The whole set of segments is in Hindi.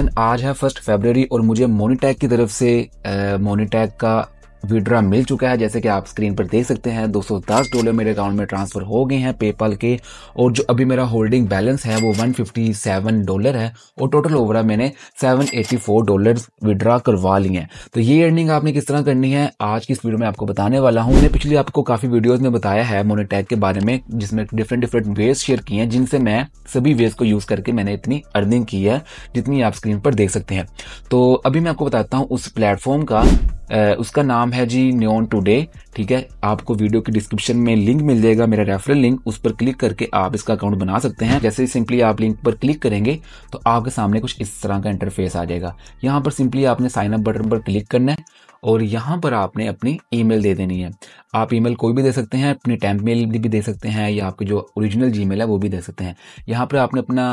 दिन आज है फर्स्ट फेबररी और मुझे मोनीटैक की तरफ से मोनीटैक का विड्रा मिल चुका है जैसे कि आप स्क्रीन पर देख सकते हैं 210 डॉलर मेरे अकाउंट में ट्रांसफ़र हो गए हैं पेपल के और जो अभी मेरा होल्डिंग बैलेंस है वो 157 डॉलर है और टोटल ओवरऑल मैंने 784 डॉलर विड्रा करवा लिए हैं तो ये अर्निंग आपने किस तरह करनी है आज की इस वीडियो में आपको बताने वाला हूँ मैंने पिछली आपको काफ़ी वीडियोज़ में बताया है मोनिटैग के बारे में जिसमें डिफरेंट डिफरेंट वेज शेयर किए हैं जिनसे मैं सभी वेज को यूज़ करके मैंने इतनी अर्निंग की है जितनी आप स्क्रीन पर देख सकते हैं तो अभी मैं आपको बताता हूँ उस प्लेटफॉर्म का उसका नाम है जी न्योन टुडे ठीक है आपको वीडियो की डिस्क्रिप्शन में लिंक मिल जाएगा मेरा रेफरल लिंक उस पर क्लिक करके आप इसका अकाउंट बना सकते हैं जैसे सिंपली आप लिंक पर क्लिक करेंगे तो आपके सामने कुछ इस तरह का इंटरफेस आ जाएगा यहाँ पर सिंपली आपने साइन अप बटन पर क्लिक करना है और यहाँ पर आपने अपनी ईमेल दे देनी है आप ईमेल कोई भी दे सकते हैं अपनी टैंप मेल भी दे सकते हैं या आपके जो ओरिजिनल जी है वो भी दे सकते हैं यहाँ पर आपने अपना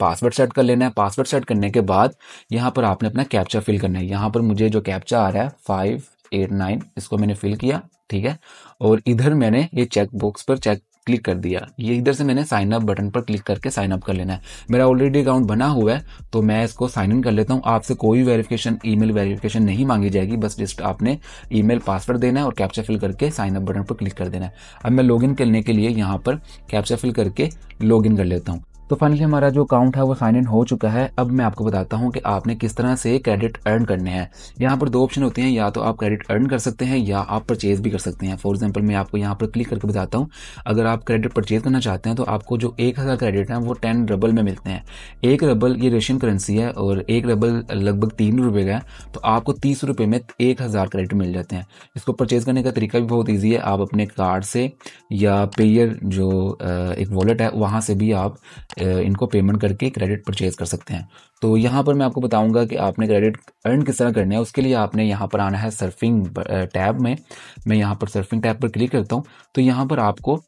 पासवर्ड सेट कर लेना है पासवर्ड सेट करने के बाद यहाँ पर आपने अपना कैप्चा फिल करना है यहाँ पर मुझे जो कैप्चा आ रहा है है फाइव एट नाइन इसको मैंने फिल किया ठीक है और इधर मैंने ये चेक बॉक्स पर चेक क्लिक कर दिया ये इधर से मैंने साइन अप बटन पर क्लिक करके साइन अप कर लेना है मेरा ऑलरेडी अकाउंट बना हुआ है तो मैं इसको साइन इन कर लेता हूँ आपसे कोई वेरिफिकेशन ईमेल वेरिफिकेशन नहीं मांगी जाएगी बस जस्ट आपने ईमेल पासवर्ड देना है और कैप्चा फिल करके साइन अप बटन पर क्लिक कर देना है अब मैं लॉग करने के लिए यहाँ पर कैप्चा फिल करके लॉग कर लेता हूँ तो फाइनली हमारा जो अकाउंट है वो साइन इन हो चुका है अब मैं आपको बताता हूँ कि आपने किस तरह से क्रेडिट अर्न करने हैं यहाँ पर दो ऑप्शन होते हैं या तो आप क्रेडिट अर्न कर सकते हैं या आप परचेज भी कर सकते हैं फॉर एग्जाम्पल मैं आपको यहाँ पर क्लिक करके बताता हूँ अगर आप क्रेडिट परचेज करना चाहते हैं तो आपको जो एक हज़ार क्रेडिट है वो टेन रबल में मिलते हैं एक रबल ये रशियन करेंसी है और एक रबल लगभग तीन रुपये का है तो आपको तीस रुपये में एक हज़ार क्रेडिट मिल जाते हैं इसको परचेज़ करने का तरीका भी बहुत ईजी है आप अपने कार्ड से या पेयर जो एक वॉलेट है वहाँ से भी आप इनको पेमेंट करके क्रेडिट परचेज कर सकते हैं तो यहाँ पर मैं आपको बताऊँगा कि आपने क्रेडिट अर्न किस तरह करना है उसके लिए आपने यहाँ पर आना है सर्फिंग टैब में मैं यहाँ पर सर्फिंग टैब पर क्लिक करता हूँ तो यहाँ पर आपको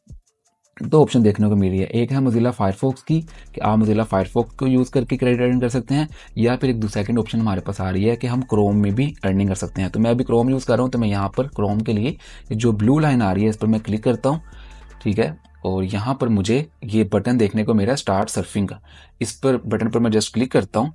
दो ऑप्शन देखने को मिल रही है एक है मोजिला फायरफॉक्स की कि आप मोजिला फायरफॉक्स को यूज़ करके क्रेडिट अर्न कर सकते हैं या फिर एक दो सेकेंड ऑप्शन हमारे पास आ रही है कि हम क्रोम में भी अर्निंग कर सकते हैं तो मैं अभी क्रोम यूज़ कर रहा हूँ तो मैं यहाँ पर क्रोम के लिए जो ब्लू लाइन आ रही है इस पर मैं क्लिक करता हूँ ठीक है और यहाँ पर मुझे ये बटन देखने को मेरा स्टार्ट सर्फिंग का इस पर बटन पर मैं जस्ट क्लिक करता हूँ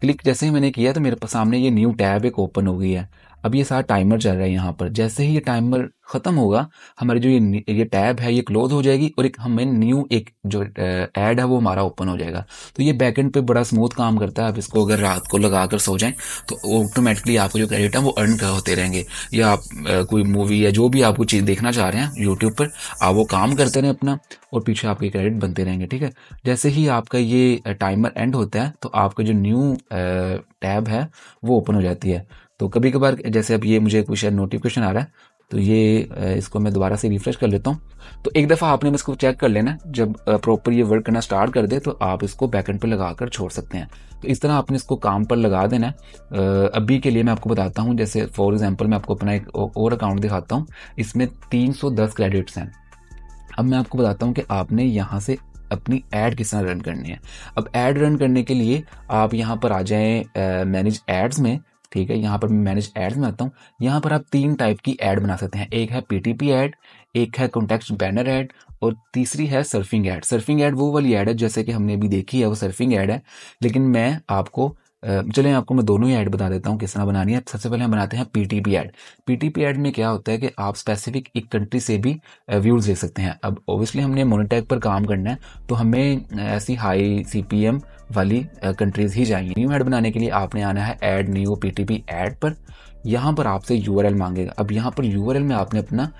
क्लिक जैसे ही मैंने किया तो मेरे सामने ये न्यू टैब एक ओपन हो गई है अब ये सारा टाइमर चल रहा है यहाँ पर जैसे ही ये टाइमर ख़त्म होगा हमारी जो ये ये टैब है ये क्लोज हो जाएगी और एक हमें न्यू एक जो ऐड है वो हमारा ओपन हो जाएगा तो ये बैकेंड पे बड़ा स्मूथ काम करता है आप इसको अगर रात को लगा कर सो जाएं तो ऑटोमेटिकली आपको जो क्रेडिट है वो अर्न कर होते रहेंगे या आप कोई मूवी या जो भी आपको चीज़ देखना चाह रहे हैं यूट्यूब पर आप वो काम करते रहें अपना और पीछे आपके क्रेडिट बनते रहेंगे ठीक है जैसे ही आपका ये टाइमर एंड होता है तो आपका जो न्यू टैब है वो ओपन हो जाती है तो कभी कभार जैसे अब ये मुझे कुछ नोटिफिकेशन आ रहा है तो ये इसको मैं दोबारा से रिफ्रेश कर लेता हूँ तो एक दफ़ा आपने इसको चेक कर लेना जब प्रॉपर ये वर्क करना स्टार्ट कर दे तो आप इसको बैकेंड पर लगा कर छोड़ सकते हैं तो इस तरह आपने इसको काम पर लगा देना अभी के लिए मैं आपको बताता हूँ जैसे फॉर एग्जाम्पल मैं आपको अपना एक और अकाउंट दिखाता हूँ इसमें तीन क्रेडिट्स हैं अब मैं आपको बताता हूँ कि आपने यहाँ से अपनी ऐड किस तरह रन करनी है अब ऐड रन करने के लिए आप यहाँ पर आ जाएं मैनेज एड्स में ठीक है यहाँ पर मैं मैनेज एड्स में आता हूँ यहाँ पर आप तीन टाइप की एड बना सकते हैं एक है पीटीपी एड एक है कॉन्टेक्स्ट बैनर एड और तीसरी है सर्फिंग एड सर्फिंग ऐड वो वाली ऐड है जैसे कि हमने अभी देखी है वो सर्फिंग ऐड है लेकिन मैं आपको चलें आपको मैं दोनों ही ऐड बता देता हूँ किस तरह बनानी है सबसे पहले हम बनाते हैं पीटीपी ऐड पीटीपी ऐड में क्या होता है कि आप स्पेसिफिक एक कंट्री से भी व्यूज ले सकते हैं अब ओबियसली हमने मोनिटैग पर काम करना है तो हमें ऐसी हाई सीपीएम वाली कंट्रीज़ ही जाएंगी न्यू ऐड बनाने के लिए आपने आना है ऐड न्यू पीटीपी ऐड पर यहाँ पर आपसे यू मांगेगा अब यहाँ पर यू में आपने अपना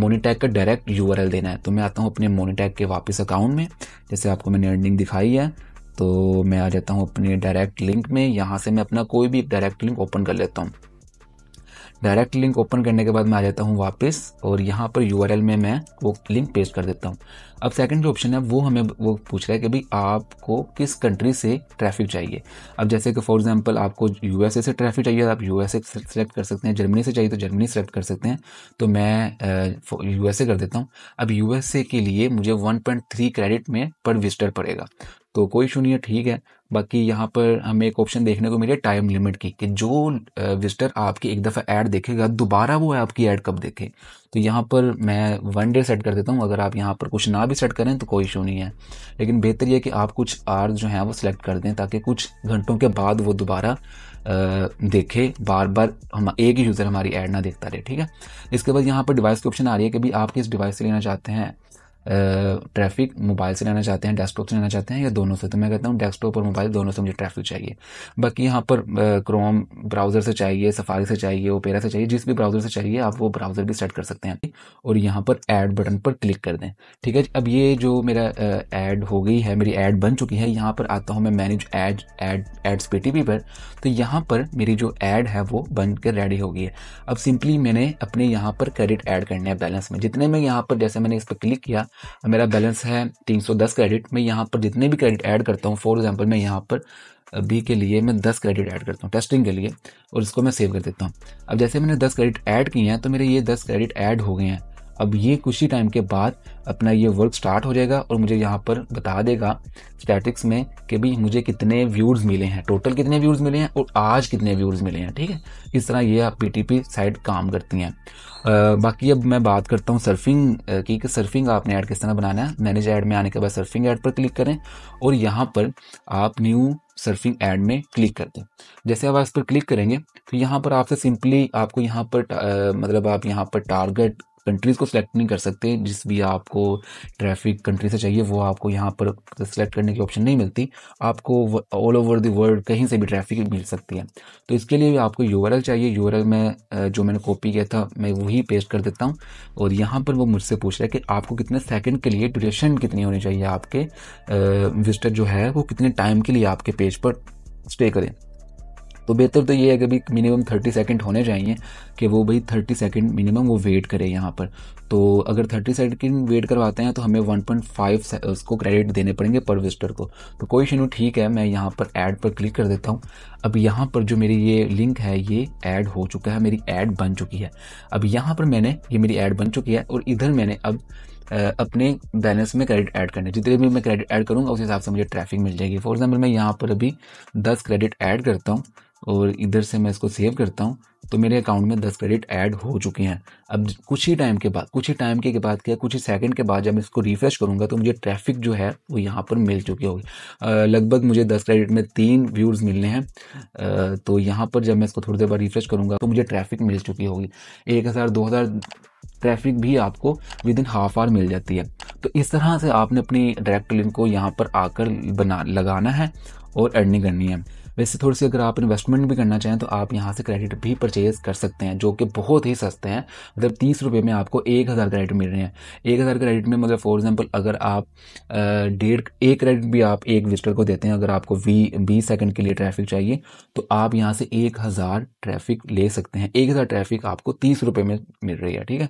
मोनीटैग का डायरेक्ट यू देना है तो मैं आता हूँ अपने मोनीटैग के वापस अकाउंट में जैसे आपको मैंने अर्निंग दिखाई है तो मैं आ जाता हूँ अपने डायरेक्ट लिंक में यहाँ से मैं अपना कोई भी डायरेक्ट लिंक ओपन कर लेता हूँ डायरेक्ट लिंक ओपन करने के बाद मैं आ जाता हूँ वापस और यहाँ पर यू में मैं वो लिंक पेस्ट कर देता हूँ अब सेकंड जो ऑप्शन है वो हमें वो पूछ रहा है कि भाई आपको किस कंट्री से ट्रैफिक चाहिए अब जैसे कि फॉर एग्जांपल आपको यूएसए से ट्रैफिक चाहिए तो आप यूएसए सेलेक्ट कर सकते हैं जर्मनी से चाहिए तो जर्मनी सेलेक्ट कर सकते हैं तो मैं यूएसए कर देता हूँ अब यूएसए के लिए मुझे वन क्रेडिट में पर विजिटर पड़ेगा तो कोई इशू नहीं है ठीक है बाकी यहाँ पर हमें एक ऑप्शन देखने को मिले टाइम लिमिट की कि जो विजिटर आपकी एक दफ़ा ऐड देखेगा दोबारा वो आपकी ऐड कब देखे तो यहाँ पर मैं वन डे सेट कर देता हूँ अगर आप यहाँ पर कुछ ना भी सेट करें तो कोई इशू नहीं है लेकिन बेहतर यह कि आप कुछ आर जो हैं वो सिलेक्ट कर दें ताकि कुछ घंटों के बाद वो दोबारा देखे बार बार हम एक ही यूज़र हमारी ऐड ना देखता रहे ठीक है इसके बाद यहाँ पर डिवाइस की ऑप्शन आ रही है कि भी आप किस डिवाइस से लेना चाहते हैं ट्रैफिक मोबाइल से लेना चाहते हैं डेस्कटॉप से लेना चाहते हैं या दोनों से तो मैं कहता हूँ डेस्कटॉप और मोबाइल दोनों से मुझे ट्रैफिक चाहिए बाकी यहाँ पर क्रोम ब्राउज़र से चाहिए सफारी से चाहिए ओपेरा से चाहिए जिस भी ब्राउज़र से चाहिए आप वो ब्राउज़र भी सेट कर सकते हैं और यहाँ पर ऐड बटन पर क्लिक कर दें ठीक है अब ये जो मेरा ऐड हो गई है मेरी ऐड बन चुकी है यहाँ पर आता हूँ मैं मैनेज ऐड एड एड्स पे टी पर तो यहाँ पर मेरी जो ऐड है वो बन कर रेडी हो गई है अब सिंपली मैंने अपने यहाँ पर क्रेडिट ऐड करने हैं बैलेंस में जितने में यहाँ पर जैसे मैंने इस पर क्लिक किया मेरा बैलेंस है 310 क्रेडिट मैं यहाँ पर जितने भी क्रेडिट ऐड करता हूँ फॉर एग्जांपल मैं यहाँ पर बी के लिए मैं 10 क्रेडिट ऐड करता हूँ टेस्टिंग के लिए और इसको मैं सेव कर देता हूँ अब जैसे मैंने 10 क्रेडिट ऐड किए हैं तो मेरे ये 10 क्रेडिट ऐड हो गए हैं अब ये कुछ ही टाइम के बाद अपना ये वर्क स्टार्ट हो जाएगा और मुझे यहाँ पर बता देगा स्टैटिक्स में कि भाई मुझे कितने व्यूज़ मिले हैं टोटल कितने व्यूज़ मिले हैं और आज कितने व्यूज़ मिले हैं ठीक है इस तरह ये आप पी साइट काम करती हैं बाकी अब मैं बात करता हूँ सर्फिंग की कि सर्फिंग आपने ऐड किस तरह बनाना है मैनेज ऐड में आने के बाद सर्फिंग ऐड पर क्लिक करें और यहाँ पर आप न्यू सर्फिंग ऐड में क्लिक कर दें जैसे आप इस पर क्लिक करेंगे तो यहाँ पर आपसे सिंपली आपको यहाँ पर आ, मतलब आप यहाँ पर टारगेट कंट्रीज़ को सिलेक्ट नहीं कर सकते जिस भी आपको ट्रैफिक कंट्री से चाहिए वो आपको यहाँ पर सिलेक्ट करने की ऑप्शन नहीं मिलती आपको ऑल ओवर द वर्ल्ड कहीं से भी ट्रैफिक मिल सकती है तो इसके लिए आपको यू चाहिए यू में जो मैंने कॉपी किया था मैं वही पेस्ट कर देता हूँ और यहाँ पर वो मुझसे पूछ रहा है कि आपको कितने सेकेंड के लिए ड्यूरेशन कितनी होनी चाहिए आपके विजिटर जो है वो कितने टाइम के लिए आपके पेज पर स्टे करें तो बेहतर तो ये है कि अभी मिनिमम थर्टी सेकेंड होने चाहिए कि वो भाई थर्टी सेकेंड मिनिमम वो वेट करे यहाँ पर तो अगर थर्टी सेकेंड वेट करवाते हैं तो हमें वन पॉइंट फाइव उसको क्रेडिट देने पड़ेंगे पर विजिटर को तो कोई इशू ठीक है मैं यहाँ पर ऐड पर क्लिक कर देता हूँ अब यहाँ पर जो मेरी ये लिंक है ये ऐड हो चुका है मेरी ऐड बन चुकी है अब यहाँ पर मैंने ये मेरी ऐड बन चुकी है और इधर मैंने अब अपने बैलेंस में क्रेडिट ऐड करने जितने भी मैं क्रेडिट ऐड करूँगा उस हिसाब से मुझे ट्रैफिक मिल जाएगी फॉर एग्जाम्पल मैं यहाँ पर अभी दस क्रेडिट ऐड करता हूँ और इधर से मैं इसको सेव करता हूँ तो मेरे अकाउंट में दस क्रेडिट ऐड हो चुके हैं अब कुछ ही टाइम के बाद कुछ ही टाइम के बाद क्या कुछ ही सेकंड के बाद जब मैं इसको रिफ्रेश करूँगा तो मुझे ट्रैफिक जो है वो यहाँ पर मिल चुकी होगी लगभग मुझे दस क्रेडिट में तीन व्यूज़ मिलने हैं तो यहाँ पर जब मैं इसको थोड़ी देर बाद रिफ्रेश करूँगा तो मुझे ट्रैफिक मिल चुकी होगी एक हज़ार दो हज़ार ट्रैफिक भी आपको विद इन हाफ आवर मिल जाती है तो इस तरह से आपने अपनी डायरेक्ट लिंक को यहाँ पर आकर बना लगाना है और अर्निंग करनी है वैसे थोड़ी सी अगर आप इन्वेस्टमेंट भी करना चाहें तो आप यहाँ से क्रेडिट भी परचेज कर सकते हैं जो कि बहुत ही सस्ते हैं मतलब तीस रुपये में आपको एक हज़ार क्रेडिट मिल रहे हैं एक हज़ार क्रेडिट में मतलब फॉर एग्जाम्पल अगर आप डेढ़ एक क्रेडिट भी आप एक विजिटर को देते हैं अगर आपको वी बीस सेकेंड के लिए ट्रैफिक चाहिए तो आप यहाँ से एक हज़ार ट्रैफिक ले सकते हैं एक हज़ार ट्रैफिक आपको तीस रुपये में मिल रही है ठीक है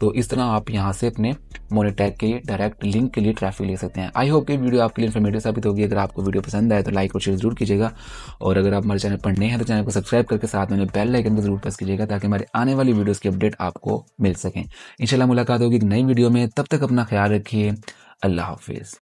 तो इस तरह आप यहाँ से अपने मोने टैग के लिए डायरेक्ट लिंक के लिए ट्रैफिक ले सकते हैं आई होप ये वीडियो आपके लिए इन्फॉर्मेटिव साबित होगी अगर आपको वीडियो पसंद आए तो लाइक और शेयर जरूर कीजिएगा और अगर आप हमारे चैनल पर नए हैं तो चैनल को सब्सक्राइब करके साथ में बेल लाइकन को जरूर प्रेस कीजिएगा ताकि हमारे आने वाली वीडियोज़ की अपडेट आपको मिल सकें इनशाला मुलाकात होगी एक नई वीडियो में तब तक अपना ख्याल रखिए अल्लाह हाफिज़